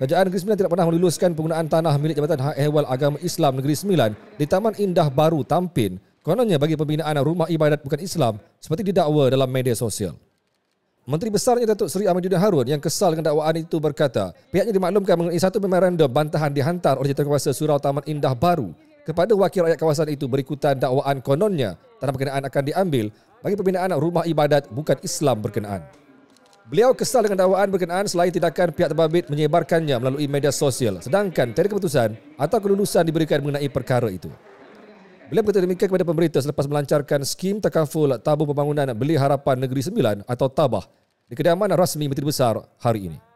Kerajaan Negeri Sembilan tidak pernah meluluskan penggunaan tanah milik Jabatan Hak Ehwal Agama Islam Negeri Sembilan di Taman Indah Baru Tampin, kononnya bagi pembinaan rumah ibadat bukan Islam seperti didakwa dalam media sosial. Menteri Besarnya Datuk Seri Ahmadudin Harun yang kesal dengan dakwaan itu berkata, pihaknya dimaklumkan mengenai satu memorandum bantahan dihantar oleh Jawatankuasa Surau Taman Indah Baru kepada wakil rakyat kawasan itu berikutan dakwaan kononnya tanah perkenaan akan diambil bagi pembinaan rumah ibadat bukan Islam berkenaan. Beliau kesal dengan dakwaan berkenaan selain tindakan pihak terbabit menyebarkannya melalui media sosial sedangkan tiada keputusan atau kelulusan diberikan mengenai perkara itu. Beliau berkata demikian kepada pemerintah selepas melancarkan skim takaful tabung pembangunan Beli Harapan Negeri Sembilan atau TABAH di kediaman rasmi Menteri Besar hari ini.